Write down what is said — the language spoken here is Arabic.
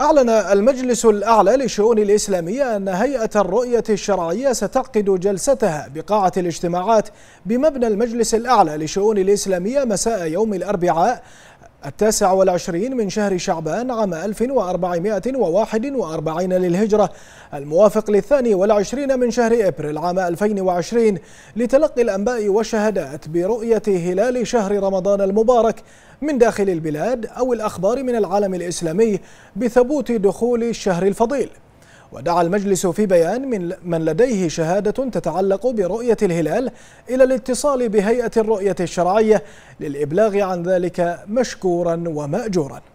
أعلن المجلس الأعلى للشؤون الإسلامية أن هيئة الرؤية الشرعية ستعقد جلستها بقاعة الاجتماعات بمبنى المجلس الأعلى للشؤون الإسلامية مساء يوم الأربعاء التاسع والعشرين من شهر شعبان عام 1441 للهجرة الموافق للثاني والعشرين من شهر إبريل عام 2020 لتلقي الأنباء والشهادات برؤية هلال شهر رمضان المبارك من داخل البلاد أو الأخبار من العالم الإسلامي بثبوت دخول الشهر الفضيل ودعا المجلس في بيان من من لديه شهادة تتعلق برؤية الهلال إلى الاتصال بهيئة الرؤية الشرعية للإبلاغ عن ذلك مشكورا ومأجورا